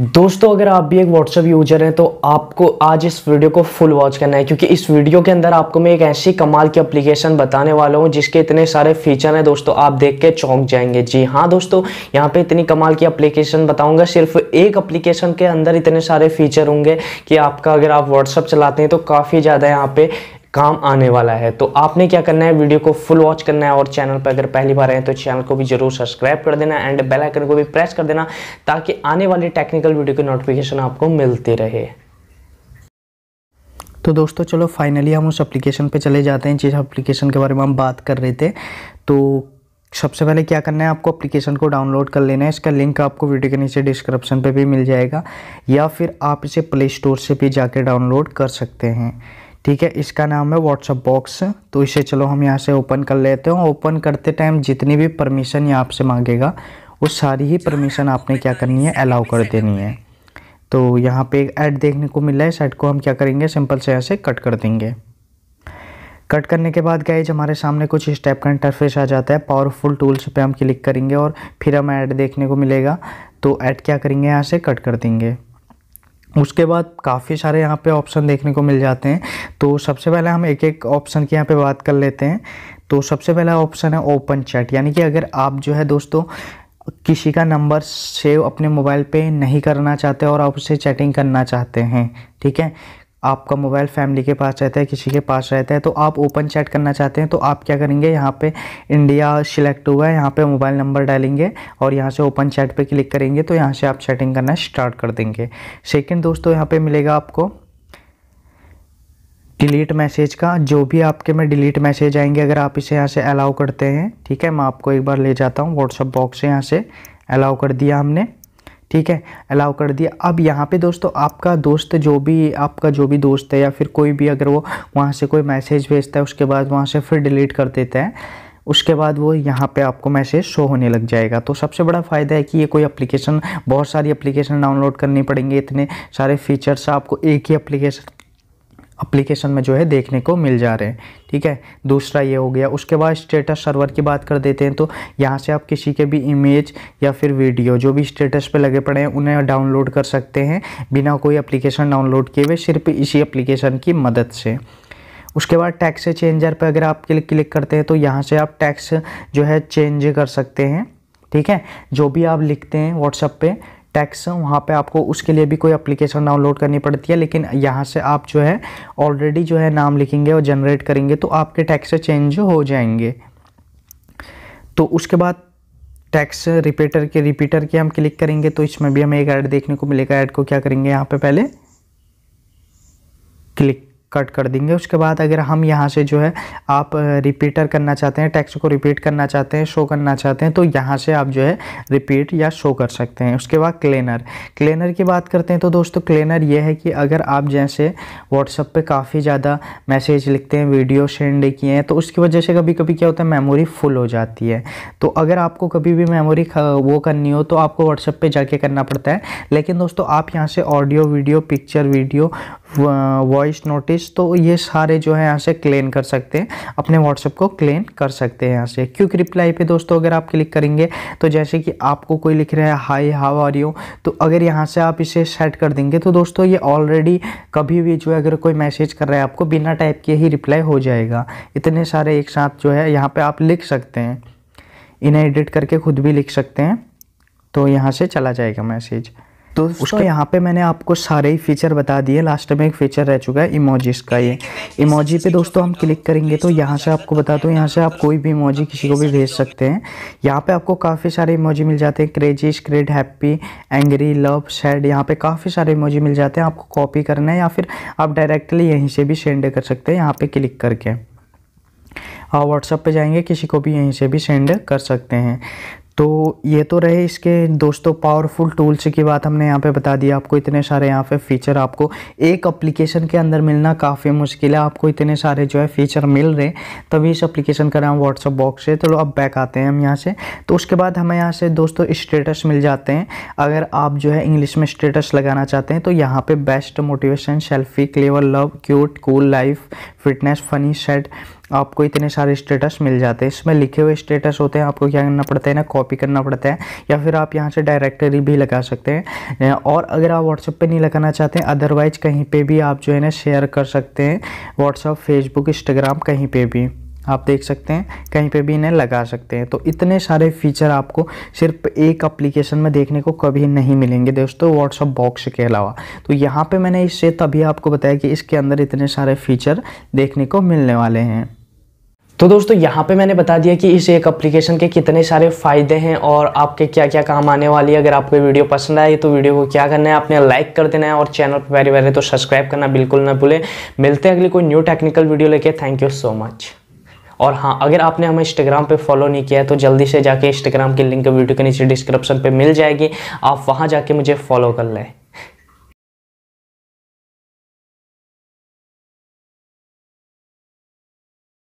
दोस्तों अगर आप भी एक व्हाट्सएप यूजर हैं तो आपको आज इस वीडियो को फुल वॉच करना है क्योंकि इस वीडियो के अंदर आपको मैं एक ऐसी कमाल की एप्लीकेशन बताने वाला हूँ जिसके इतने सारे फीचर हैं दोस्तों आप देख के चौंक जाएंगे जी हाँ दोस्तों यहाँ पे इतनी कमाल की एप्लीकेशन बताऊँगा सिर्फ एक अप्लीकेशन के अंदर इतने सारे फीचर होंगे कि आपका अगर आप व्हाट्सअप चलाते हैं तो काफ़ी ज़्यादा यहाँ पर काम आने वाला है तो आपने क्या करना है वीडियो को फुल वॉच करना है और चैनल पर अगर पहली बार आए तो चैनल को भी जरूर सब्सक्राइब कर देना एंड बेल आइकन को भी प्रेस कर देना ताकि आने वाले टेक्निकल वीडियो के नोटिफिकेशन आपको मिलते रहे तो दोस्तों चलो फाइनली हम उस एप्लीकेशन पे चले जाते हैं जिस एप्लीकेशन के बारे में हम बात कर रहे थे तो सबसे पहले क्या करना है आपको एप्लीकेशन को डाउनलोड कर लेना है इसका लिंक आपको वीडियो के नीचे डिस्क्रिप्शन पे भी मिल जाएगा या फिर आप इसे प्ले स्टोर से भी जाके डाउनलोड कर सकते हैं ठीक है इसका नाम है व्हाट्सअप बॉक्स तो इसे चलो हम यहाँ से ओपन कर लेते हैं ओपन करते टाइम जितनी भी परमिशन ये आपसे मांगेगा वो सारी ही परमिशन आपने क्या करनी है अलाउ कर देनी है तो यहाँ पे एक ऐड देखने को मिला है इस ऐड को हम क्या करेंगे सिंपल से ऐसे कट कर देंगे कट करने के बाद गाइज हमारे सामने कुछ इस टाइप का इंटरफेस आ जाता है पावरफुल टूल्स पे हम क्लिक करेंगे और फिर हम ऐड देखने को मिलेगा तो ऐड क्या करेंगे यहाँ से कट कर देंगे उसके बाद काफ़ी सारे यहाँ पे ऑप्शन देखने को मिल जाते हैं तो सबसे पहले हम एक एक ऑप्शन की यहाँ पे बात कर लेते हैं तो सबसे पहला ऑप्शन है ओपन चैट यानी कि अगर आप जो है दोस्तों किसी का नंबर सेव अपने मोबाइल पे नहीं करना चाहते और आप उसे चैटिंग करना चाहते हैं ठीक है आपका मोबाइल फैमिली के पास रहता है किसी के पास रहता है तो आप ओपन चैट करना चाहते हैं तो आप क्या करेंगे यहाँ पे इंडिया सिलेक्ट हुआ है यहाँ पे मोबाइल नंबर डालेंगे और यहाँ से ओपन चैट पे क्लिक करेंगे तो यहाँ से आप चैटिंग करना स्टार्ट कर देंगे सेकंड दोस्तों यहाँ पे मिलेगा आपको डिलीट मैसेज का जो भी आपके में डिलीट मैसेज आएंगे अगर आप इसे यहाँ से अलाउ करते हैं ठीक है मैं आपको एक बार ले जाता हूँ व्हाट्सअप बॉक्स से यहाँ से अलाउ कर दिया हमने ठीक है अलाउ कर दिया अब यहाँ पे दोस्तों आपका दोस्त जो भी आपका जो भी दोस्त है या फिर कोई भी अगर वो वहाँ से कोई मैसेज भेजता है उसके बाद वहाँ से फिर डिलीट कर देता है उसके बाद वो यहाँ पे आपको मैसेज शो होने लग जाएगा तो सबसे बड़ा फ़ायदा है कि ये कोई एप्लीकेशन बहुत सारी एप्लीकेशन डाउनलोड करनी पड़ेंगे इतने सारे फीचर्स आपको एक ही एप्लीकेशन अप्लीकेशन में जो है देखने को मिल जा रहे हैं ठीक है दूसरा ये हो गया उसके बाद स्टेटस सर्वर की बात कर देते हैं तो यहाँ से आप किसी के भी इमेज या फिर वीडियो जो भी स्टेटस पे लगे पड़े हैं उन्हें डाउनलोड कर सकते हैं बिना कोई एप्लीकेशन डाउनलोड किए हुए सिर्फ इसी अप्लीकेशन की मदद से उसके बाद टैक्स चेंजर पर अगर आप क्लिक क्लिक करते हैं तो यहाँ से आप टैक्स जो है चेंज कर सकते हैं ठीक है जो भी आप लिखते हैं व्हाट्सएप पे टैक्स वहाँ पे आपको उसके लिए भी कोई एप्लीकेशन डाउनलोड करनी पड़ती है लेकिन यहाँ से आप जो है ऑलरेडी जो है नाम लिखेंगे और जनरेट करेंगे तो आपके टैक्स चेंज हो जाएंगे तो उसके बाद टैक्स रिपीटर के रिपीटर के हम क्लिक करेंगे तो इसमें भी हमें एक ऐड देखने को मिलेगा ऐड को क्या करेंगे यहाँ पे पहले क्लिक कट कर देंगे उसके बाद अगर हम यहाँ से जो है आप रिपीटर करना चाहते हैं टेक्स्ट को रिपीट करना चाहते हैं शो करना चाहते हैं तो यहाँ से आप जो है रिपीट या शो कर सकते हैं उसके बाद क्लेनर क्लेनर की बात करते हैं तो दोस्तों क्लेनर ये है कि अगर आप जैसे व्हाट्सअप पे काफ़ी ज़्यादा मैसेज लिखते हैं वीडियो सेंड किए हैं तो उसकी वजह से कभी कभी क्या होता है मेमोरी फुल हो जाती है तो अगर आपको कभी भी मेमोरी वो करनी हो तो आपको व्हाट्सअप पर जाके करना पड़ता है लेकिन दोस्तों आप यहाँ से audio video picture video voice notes रुपीज़ तो ये सारे जो है यहाँ से क्लेन कर सकते हैं अपने व्हाट्सएप को क्लेन कर सकते हैं यहाँ से क्विक रिप्लाई पे दोस्तों अगर आप क्लिक करेंगे तो जैसे कि आपको कोई लिख रहा है हाई हाव आर यू तो अगर यहाँ से आप इसे सेट कर देंगे तो दोस्तों ये ऑलरेडी कभी भी जो है अगर कोई मैसेज कर रहा है आपको बिना टाइप के ही रिप्लाई हो जाएगा इतने सारे एक साथ जो है यहाँ पर आप लिख सकते हैं इन्हें एडिट करके खुद भी लिख सकते हैं तो यहाँ से चला जाएगा मैसेज तो उसके यहाँ पे मैंने आपको सारे ही फीचर बता दिए लास्ट में एक फीचर रह चुका है इमोजीज का ये इमोजी पे दोस्तों हम क्लिक करेंगे तो यहाँ से आपको बता दूँ यहाँ से आप कोई भी इमोजी किसी को भी भेज सकते हैं यहाँ पे आपको काफ़ी सारे इमोजी मिल जाते हैं crazy scared happy angry love sad यहाँ पे काफ़ी सारे इमोजी मिल जाते हैं आपको कॉपी करना है या फिर आप डायरेक्टली यहीं से भी सेंड कर सकते हैं यहाँ पर क्लिक करके आप व्हाट्सअप पे जाएंगे किसी को भी यहीं से भी सेंड कर सकते हैं तो ये तो रहे इसके दोस्तों पावरफुल टूल्स की बात हमने यहाँ पे बता दी आपको इतने सारे यहाँ पे फीचर आपको एक एप्लीकेशन के अंदर मिलना काफ़ी मुश्किल है आपको इतने सारे जो है फीचर मिल रहे तभी इस एप्लीकेशन का नाम व्हाट्सअप बॉक्स है तो अब बैक आते हैं हम यहाँ से तो उसके बाद हमें यहाँ से दोस्तों स्टेटस मिल जाते हैं अगर आप जो है इंग्लिश में स्टेटस लगाना चाहते हैं तो यहाँ पर best motivation selfie clever love cute cool life fitness funny set आपको इतने सारे स्टेटस मिल जाते हैं इसमें लिखे हुए स्टेटस होते हैं आपको क्या करना पड़ता है ना कॉपी करना पड़ता है या फिर आप यहाँ से डायरेक्टरी भी लगा सकते हैं और अगर आप व्हाट्सएप पे नहीं लगाना चाहते हैं अदरवाइज कहीं पे भी आप जो है ना शेयर कर सकते हैं व्हाट्सअप फेसबुक इंस्टाग्राम कहीं पर भी आप देख सकते हैं कहीं पे भी इन्हें लगा सकते हैं तो इतने सारे फीचर आपको सिर्फ एक एप्लीकेशन में देखने को कभी नहीं मिलेंगे दोस्तों व्हाट्सअप बॉक्स के अलावा तो यहाँ पे मैंने इससे तभी आपको बताया कि इसके अंदर इतने सारे फीचर देखने को मिलने वाले हैं तो दोस्तों यहाँ पे मैंने बता दिया कि इस एक एप्लीकेशन के कितने सारे फ़ायदे हैं और आपके क्या क्या काम आने वाली है अगर आपको वीडियो पसंद आए तो वीडियो को क्या करना है आपने लाइक कर देना है और चैनल पर पहली बार तो सब्सक्राइब करना बिल्कुल ना भूलें मिलते हैं अगली कोई न्यू टेक्निकल वीडियो लेके थैंक यू सो मच और हाँ अगर आपने हमें इंस्टाग्राम पे फॉलो नहीं किया है तो जल्दी से जाके इंस्टाग्राम की लिंक वीडियो के नीचे डिस्क्रिप्शन पे मिल जाएगी आप वहाँ जाके मुझे फॉलो कर लें